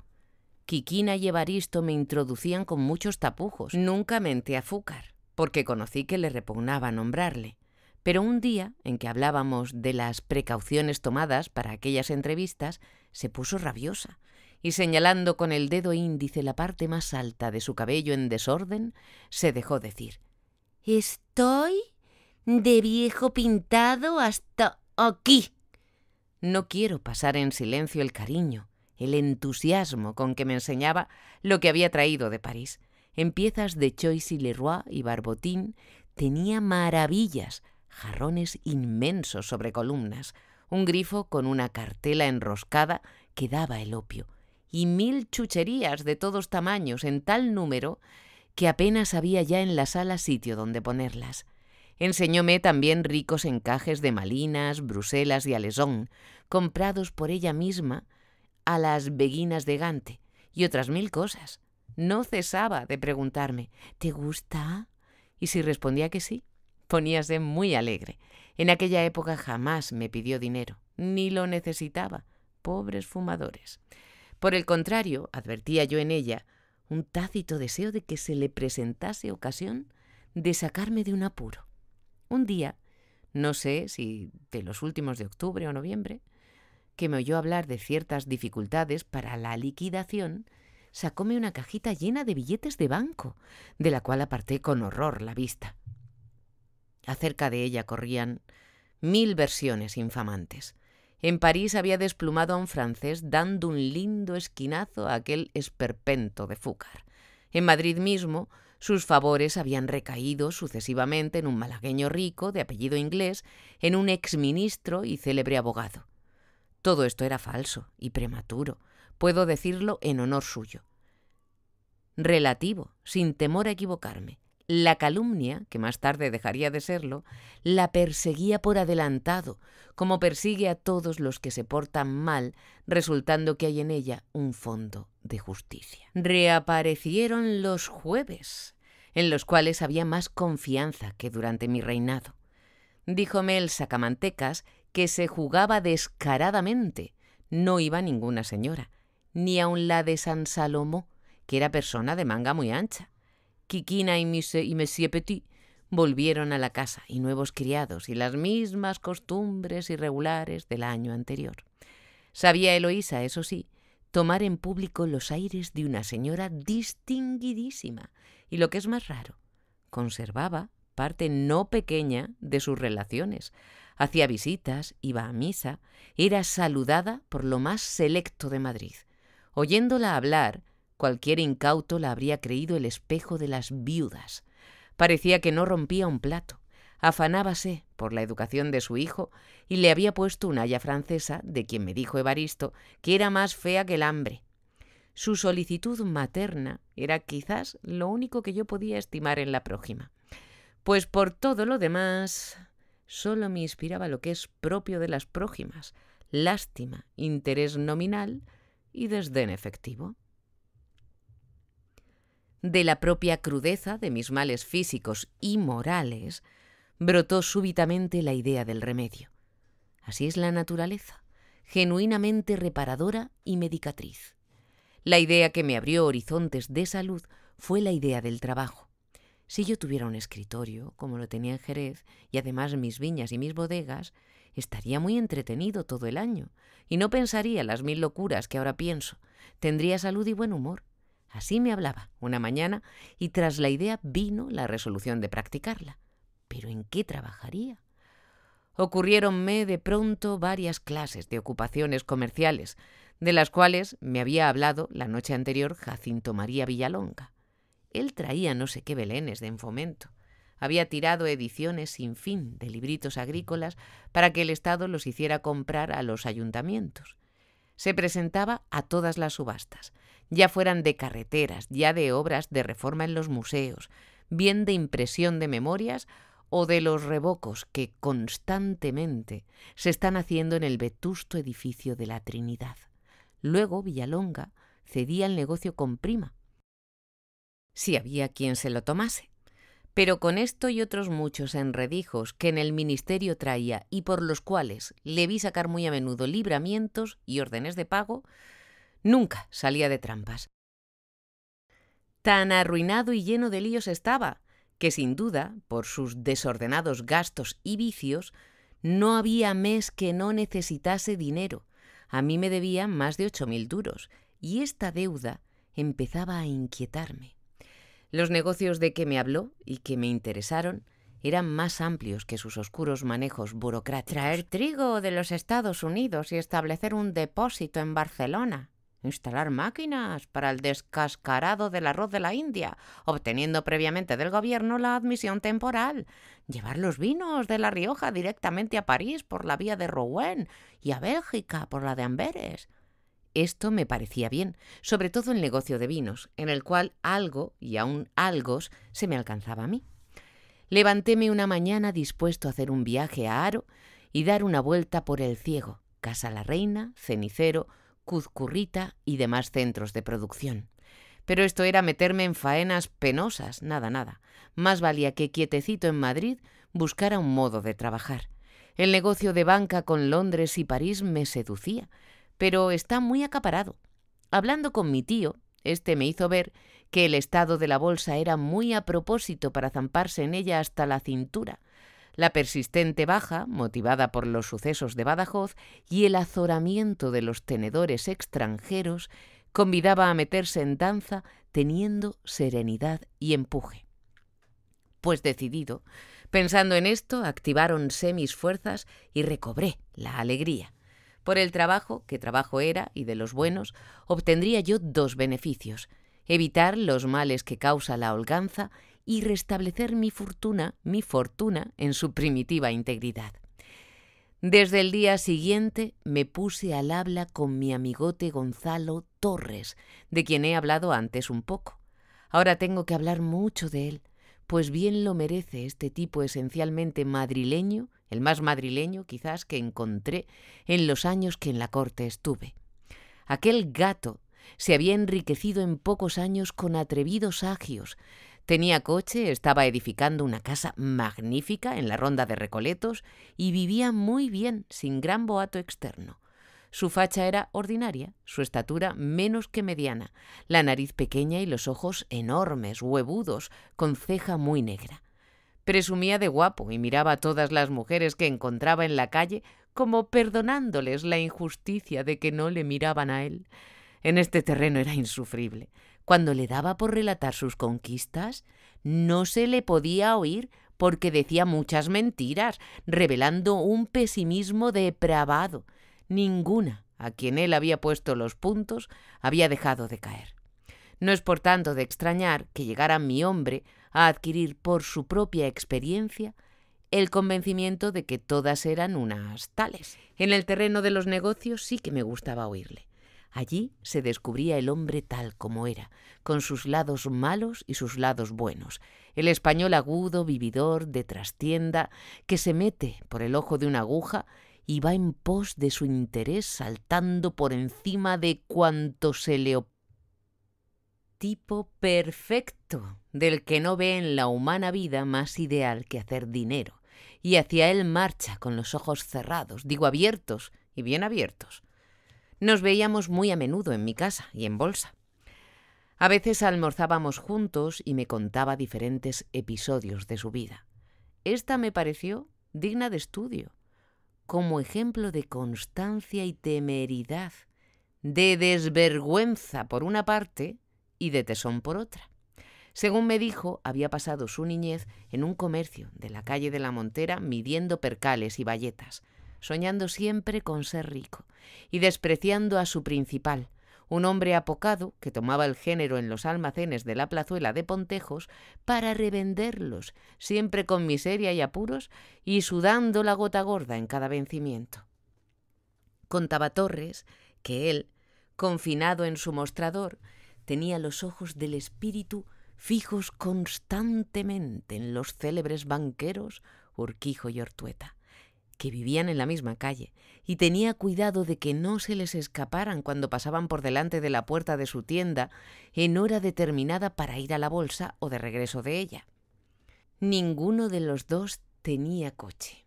Quiquina y Evaristo me introducían con muchos tapujos. Nunca menté a Fúcar, porque conocí que le repugnaba nombrarle. Pero un día, en que hablábamos de las precauciones tomadas para aquellas entrevistas, se puso rabiosa y señalando con el dedo índice la parte más alta de su cabello en desorden, se dejó decir Estoy de viejo pintado hasta aquí. No quiero pasar en silencio el cariño, el entusiasmo con que me enseñaba lo que había traído de París. En piezas de Choisy Leroy y Barbotín tenía maravillas, jarrones inmensos sobre columnas, un grifo con una cartela enroscada que daba el opio, y mil chucherías de todos tamaños en tal número que apenas había ya en la sala sitio donde ponerlas. Enseñóme también ricos encajes de Malinas, Bruselas y Alesón, comprados por ella misma a las beguinas de Gante, y otras mil cosas. No cesaba de preguntarme, ¿te gusta? Y si respondía que sí, poníase muy alegre. En aquella época jamás me pidió dinero, ni lo necesitaba. Pobres fumadores. Por el contrario, advertía yo en ella un tácito deseo de que se le presentase ocasión de sacarme de un apuro. Un día, no sé si de los últimos de octubre o noviembre, que me oyó hablar de ciertas dificultades para la liquidación, sacóme una cajita llena de billetes de banco, de la cual aparté con horror la vista. Acerca de ella corrían mil versiones infamantes, en París había desplumado a un francés dando un lindo esquinazo a aquel esperpento de Fúcar. En Madrid mismo, sus favores habían recaído sucesivamente en un malagueño rico de apellido inglés, en un exministro y célebre abogado. Todo esto era falso y prematuro, puedo decirlo en honor suyo. Relativo, sin temor a equivocarme. La calumnia, que más tarde dejaría de serlo, la perseguía por adelantado, como persigue a todos los que se portan mal, resultando que hay en ella un fondo de justicia. Reaparecieron los jueves, en los cuales había más confianza que durante mi reinado. Díjome el sacamantecas que se jugaba descaradamente. No iba ninguna señora, ni aun la de San Salomo, que era persona de manga muy ancha. Quiquina y, y Monsieur Petit volvieron a la casa y nuevos criados y las mismas costumbres irregulares del año anterior. Sabía Eloísa, eso sí, tomar en público los aires de una señora distinguidísima y lo que es más raro, conservaba parte no pequeña de sus relaciones. Hacía visitas, iba a misa, era saludada por lo más selecto de Madrid. Oyéndola hablar, Cualquier incauto la habría creído el espejo de las viudas. Parecía que no rompía un plato. Afanábase por la educación de su hijo y le había puesto una haya francesa, de quien me dijo Evaristo, que era más fea que el hambre. Su solicitud materna era quizás lo único que yo podía estimar en la prójima. Pues por todo lo demás, solo me inspiraba lo que es propio de las prójimas, lástima, interés nominal y desdén efectivo de la propia crudeza de mis males físicos y morales, brotó súbitamente la idea del remedio. Así es la naturaleza, genuinamente reparadora y medicatriz. La idea que me abrió horizontes de salud fue la idea del trabajo. Si yo tuviera un escritorio, como lo tenía en Jerez, y además mis viñas y mis bodegas, estaría muy entretenido todo el año, y no pensaría las mil locuras que ahora pienso. Tendría salud y buen humor, Así me hablaba una mañana y tras la idea vino la resolución de practicarla. ¿Pero en qué trabajaría? Ocurriéronme de pronto varias clases de ocupaciones comerciales, de las cuales me había hablado la noche anterior Jacinto María Villalonga. Él traía no sé qué belenes de enfomento. Había tirado ediciones sin fin de libritos agrícolas para que el Estado los hiciera comprar a los ayuntamientos. Se presentaba a todas las subastas, ya fueran de carreteras, ya de obras de reforma en los museos, bien de impresión de memorias o de los revocos que constantemente se están haciendo en el vetusto edificio de la Trinidad. Luego Villalonga cedía el negocio con prima, si había quien se lo tomase. Pero con esto y otros muchos enredijos que en el ministerio traía y por los cuales le vi sacar muy a menudo libramientos y órdenes de pago, Nunca salía de trampas. Tan arruinado y lleno de líos estaba, que sin duda, por sus desordenados gastos y vicios, no había mes que no necesitase dinero. A mí me debían más de ocho mil duros, y esta deuda empezaba a inquietarme. Los negocios de que me habló y que me interesaron eran más amplios que sus oscuros manejos burocráticos. Traer trigo de los Estados Unidos y establecer un depósito en Barcelona instalar máquinas para el descascarado del arroz de la India, obteniendo previamente del gobierno la admisión temporal, llevar los vinos de La Rioja directamente a París por la vía de Rouen y a Bélgica por la de Amberes. Esto me parecía bien, sobre todo el negocio de vinos, en el cual algo, y aún algos, se me alcanzaba a mí. Levantéme una mañana dispuesto a hacer un viaje a Aro y dar una vuelta por el ciego, Casa la Reina, Cenicero, Cuzcurrita y demás centros de producción. Pero esto era meterme en faenas penosas, nada, nada. Más valía que quietecito en Madrid buscara un modo de trabajar. El negocio de banca con Londres y París me seducía, pero está muy acaparado. Hablando con mi tío, este me hizo ver que el estado de la bolsa era muy a propósito para zamparse en ella hasta la cintura, la persistente baja, motivada por los sucesos de Badajoz y el azoramiento de los tenedores extranjeros, convidaba a meterse en danza teniendo serenidad y empuje. Pues decidido, pensando en esto, activáronse mis fuerzas y recobré la alegría. Por el trabajo, que trabajo era y de los buenos, obtendría yo dos beneficios evitar los males que causa la holganza y restablecer mi fortuna, mi fortuna en su primitiva integridad. Desde el día siguiente me puse al habla con mi amigote Gonzalo Torres, de quien he hablado antes un poco. Ahora tengo que hablar mucho de él, pues bien lo merece este tipo esencialmente madrileño, el más madrileño quizás que encontré en los años que en la corte estuve. Aquel gato se había enriquecido en pocos años con atrevidos agios, Tenía coche, estaba edificando una casa magnífica en la ronda de Recoletos y vivía muy bien, sin gran boato externo. Su facha era ordinaria, su estatura menos que mediana, la nariz pequeña y los ojos enormes, huevudos, con ceja muy negra. Presumía de guapo y miraba a todas las mujeres que encontraba en la calle como perdonándoles la injusticia de que no le miraban a él. En este terreno era insufrible. Cuando le daba por relatar sus conquistas, no se le podía oír porque decía muchas mentiras, revelando un pesimismo depravado. Ninguna a quien él había puesto los puntos había dejado de caer. No es por tanto de extrañar que llegara mi hombre a adquirir por su propia experiencia el convencimiento de que todas eran unas tales. En el terreno de los negocios sí que me gustaba oírle. Allí se descubría el hombre tal como era, con sus lados malos y sus lados buenos, el español agudo, vividor, de trastienda, que se mete por el ojo de una aguja y va en pos de su interés saltando por encima de cuanto se le tipo perfecto, del que no ve en la humana vida más ideal que hacer dinero, y hacia él marcha con los ojos cerrados, digo abiertos y bien abiertos nos veíamos muy a menudo en mi casa y en bolsa. A veces almorzábamos juntos y me contaba diferentes episodios de su vida. Esta me pareció digna de estudio, como ejemplo de constancia y temeridad, de desvergüenza por una parte y de tesón por otra. Según me dijo, había pasado su niñez en un comercio de la calle de la Montera midiendo percales y bayetas soñando siempre con ser rico, y despreciando a su principal, un hombre apocado que tomaba el género en los almacenes de la plazuela de Pontejos para revenderlos, siempre con miseria y apuros y sudando la gota gorda en cada vencimiento. Contaba Torres que él, confinado en su mostrador, tenía los ojos del espíritu fijos constantemente en los célebres banqueros Urquijo y Ortueta que vivían en la misma calle, y tenía cuidado de que no se les escaparan cuando pasaban por delante de la puerta de su tienda en hora determinada para ir a la bolsa o de regreso de ella. Ninguno de los dos tenía coche.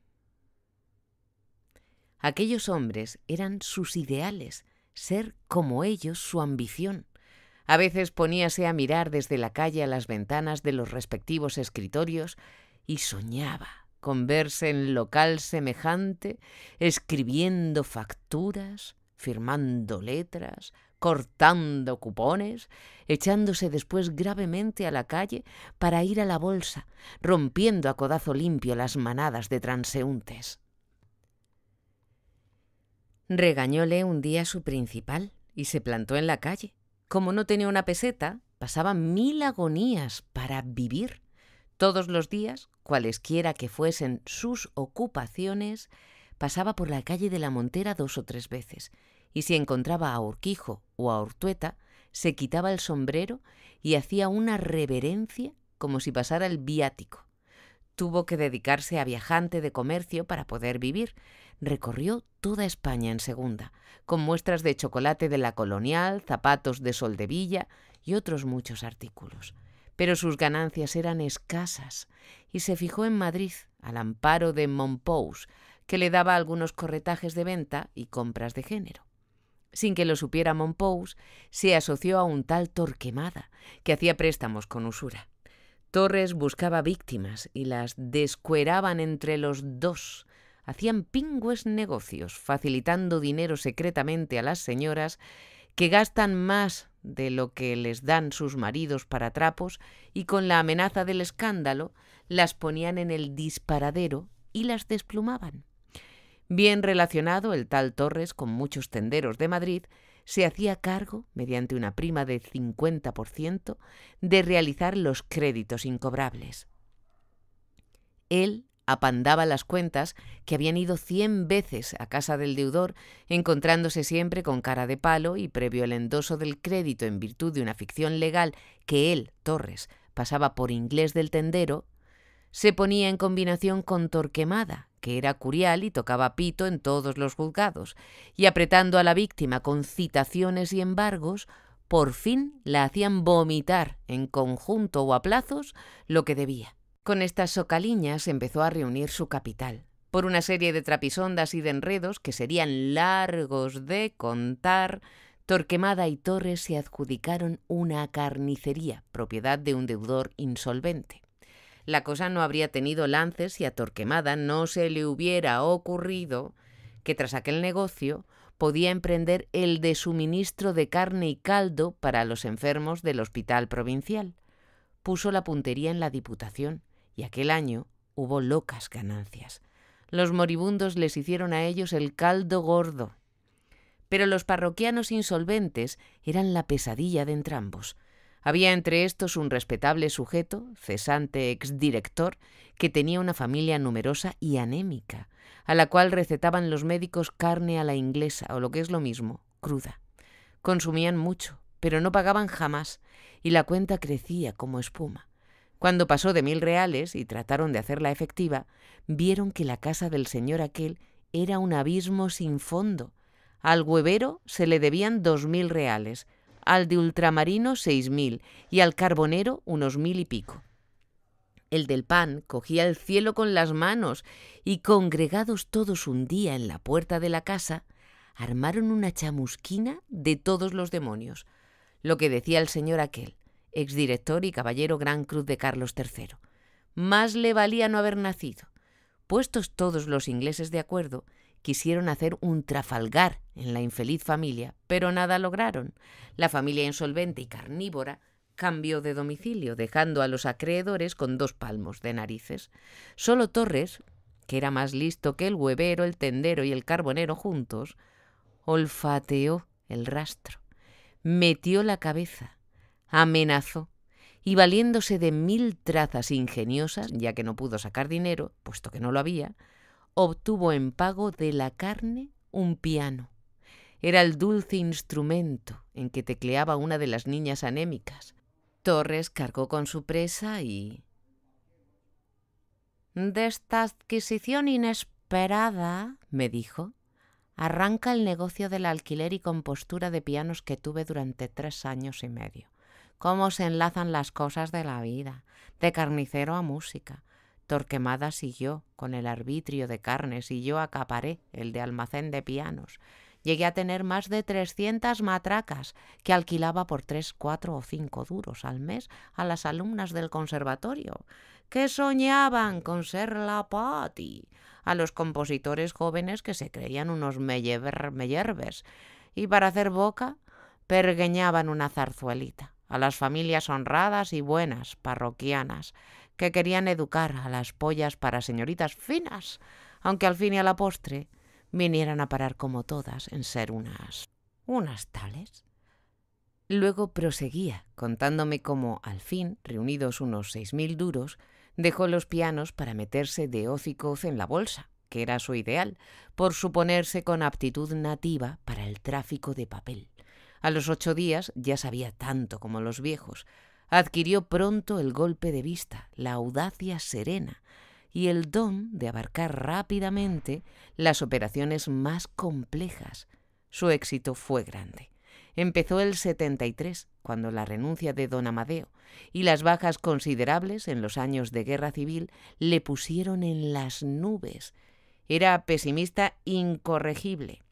Aquellos hombres eran sus ideales, ser como ellos su ambición. A veces poníase a mirar desde la calle a las ventanas de los respectivos escritorios y soñaba converse en local semejante, escribiendo facturas, firmando letras, cortando cupones, echándose después gravemente a la calle para ir a la bolsa, rompiendo a codazo limpio las manadas de transeúntes. Regañóle un día su principal y se plantó en la calle. Como no tenía una peseta, pasaba mil agonías para vivir. Todos los días, cualesquiera que fuesen sus ocupaciones, pasaba por la calle de la Montera dos o tres veces, y si encontraba a Urquijo o a Ortueta, se quitaba el sombrero y hacía una reverencia como si pasara el viático. Tuvo que dedicarse a viajante de comercio para poder vivir. Recorrió toda España en segunda, con muestras de chocolate de la colonial, zapatos de Soldevilla y otros muchos artículos pero sus ganancias eran escasas y se fijó en Madrid, al amparo de Monpous, que le daba algunos corretajes de venta y compras de género. Sin que lo supiera Monpous, se asoció a un tal Torquemada, que hacía préstamos con usura. Torres buscaba víctimas y las descueraban entre los dos. Hacían pingües negocios, facilitando dinero secretamente a las señoras que gastan más de lo que les dan sus maridos para trapos y con la amenaza del escándalo las ponían en el disparadero y las desplumaban. Bien relacionado, el tal Torres con muchos tenderos de Madrid se hacía cargo, mediante una prima del 50%, de realizar los créditos incobrables. Él apandaba las cuentas, que habían ido cien veces a casa del deudor, encontrándose siempre con cara de palo y previo el endoso del crédito en virtud de una ficción legal que él, Torres, pasaba por inglés del tendero, se ponía en combinación con Torquemada, que era curial y tocaba pito en todos los juzgados, y apretando a la víctima con citaciones y embargos, por fin la hacían vomitar en conjunto o a plazos lo que debía con estas socaliñas empezó a reunir su capital, por una serie de trapisondas y de enredos que serían largos de contar, Torquemada y Torres se adjudicaron una carnicería, propiedad de un deudor insolvente. La cosa no habría tenido lances si a Torquemada no se le hubiera ocurrido que tras aquel negocio podía emprender el de suministro de carne y caldo para los enfermos del hospital provincial. Puso la puntería en la Diputación y aquel año hubo locas ganancias. Los moribundos les hicieron a ellos el caldo gordo. Pero los parroquianos insolventes eran la pesadilla de entrambos. Había entre estos un respetable sujeto, cesante exdirector, que tenía una familia numerosa y anémica, a la cual recetaban los médicos carne a la inglesa, o lo que es lo mismo, cruda. Consumían mucho, pero no pagaban jamás, y la cuenta crecía como espuma. Cuando pasó de mil reales y trataron de hacerla efectiva, vieron que la casa del señor aquel era un abismo sin fondo. Al huevero se le debían dos mil reales, al de ultramarino seis mil y al carbonero unos mil y pico. El del pan cogía el cielo con las manos y congregados todos un día en la puerta de la casa, armaron una chamusquina de todos los demonios. Lo que decía el señor aquel, exdirector y caballero Gran Cruz de Carlos III. Más le valía no haber nacido. Puestos todos los ingleses de acuerdo, quisieron hacer un Trafalgar en la infeliz familia, pero nada lograron. La familia insolvente y carnívora cambió de domicilio, dejando a los acreedores con dos palmos de narices. Solo Torres, que era más listo que el huevero, el tendero y el carbonero juntos, olfateó el rastro, metió la cabeza, amenazó y valiéndose de mil trazas ingeniosas, ya que no pudo sacar dinero, puesto que no lo había, obtuvo en pago de la carne un piano. Era el dulce instrumento en que tecleaba una de las niñas anémicas. Torres cargó con su presa y... De esta adquisición inesperada, me dijo, arranca el negocio del alquiler y compostura de pianos que tuve durante tres años y medio cómo se enlazan las cosas de la vida, de carnicero a música. Torquemada siguió con el arbitrio de carnes y yo acaparé el de almacén de pianos. Llegué a tener más de 300 matracas que alquilaba por tres, cuatro o cinco duros al mes a las alumnas del conservatorio, que soñaban con ser la pati a los compositores jóvenes que se creían unos mellerbes, y para hacer boca pergueñaban una zarzuelita a las familias honradas y buenas, parroquianas, que querían educar a las pollas para señoritas finas, aunque al fin y a la postre vinieran a parar como todas en ser unas... unas tales. Luego proseguía, contándome cómo, al fin, reunidos unos seis mil duros, dejó los pianos para meterse de hoz y coz en la bolsa, que era su ideal, por suponerse con aptitud nativa para el tráfico de papel. A los ocho días ya sabía tanto como los viejos. Adquirió pronto el golpe de vista, la audacia serena y el don de abarcar rápidamente las operaciones más complejas. Su éxito fue grande. Empezó el 73, cuando la renuncia de don Amadeo y las bajas considerables en los años de guerra civil le pusieron en las nubes. Era pesimista incorregible.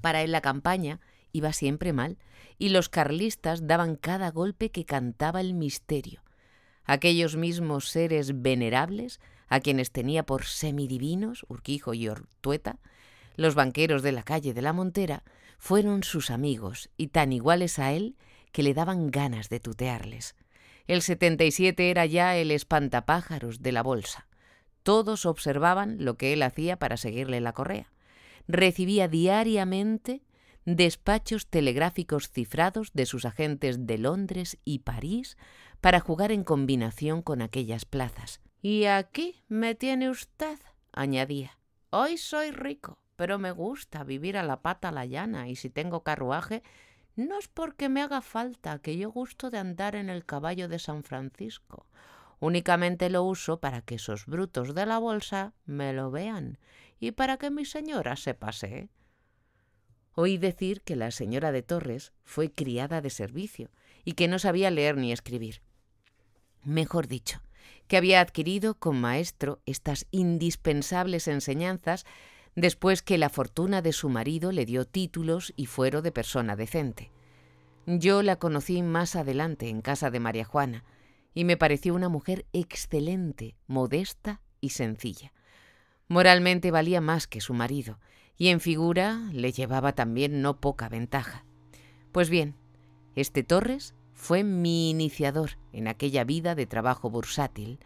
Para él la campaña iba siempre mal y los carlistas daban cada golpe que cantaba el misterio. Aquellos mismos seres venerables, a quienes tenía por semidivinos Urquijo y Ortueta, los banqueros de la calle de la Montera, fueron sus amigos y tan iguales a él que le daban ganas de tutearles. El 77 era ya el espantapájaros de la bolsa. Todos observaban lo que él hacía para seguirle la correa. Recibía diariamente despachos telegráficos cifrados de sus agentes de Londres y París para jugar en combinación con aquellas plazas. Y aquí me tiene usted, añadía. Hoy soy rico, pero me gusta vivir a la pata la llana y si tengo carruaje, no es porque me haga falta, que yo gusto de andar en el caballo de San Francisco. Únicamente lo uso para que esos brutos de la bolsa me lo vean y para que mi señora se pase. Oí decir que la señora de Torres fue criada de servicio y que no sabía leer ni escribir. Mejor dicho, que había adquirido con maestro estas indispensables enseñanzas después que la fortuna de su marido le dio títulos y fuero de persona decente. Yo la conocí más adelante en casa de María Juana y me pareció una mujer excelente, modesta y sencilla. Moralmente valía más que su marido y en figura le llevaba también no poca ventaja. Pues bien, este Torres fue mi iniciador en aquella vida de trabajo bursátil.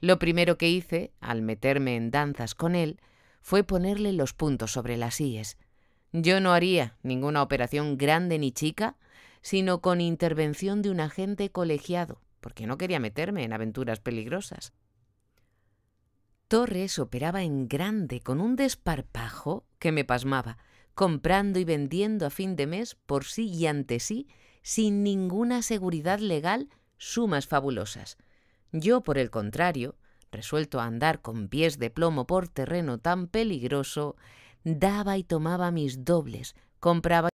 Lo primero que hice, al meterme en danzas con él, fue ponerle los puntos sobre las íes. Yo no haría ninguna operación grande ni chica, sino con intervención de un agente colegiado, porque no quería meterme en aventuras peligrosas. Torres operaba en grande con un desparpajo que me pasmaba, comprando y vendiendo a fin de mes por sí y ante sí, sin ninguna seguridad legal, sumas fabulosas. Yo, por el contrario, resuelto a andar con pies de plomo por terreno tan peligroso, daba y tomaba mis dobles, compraba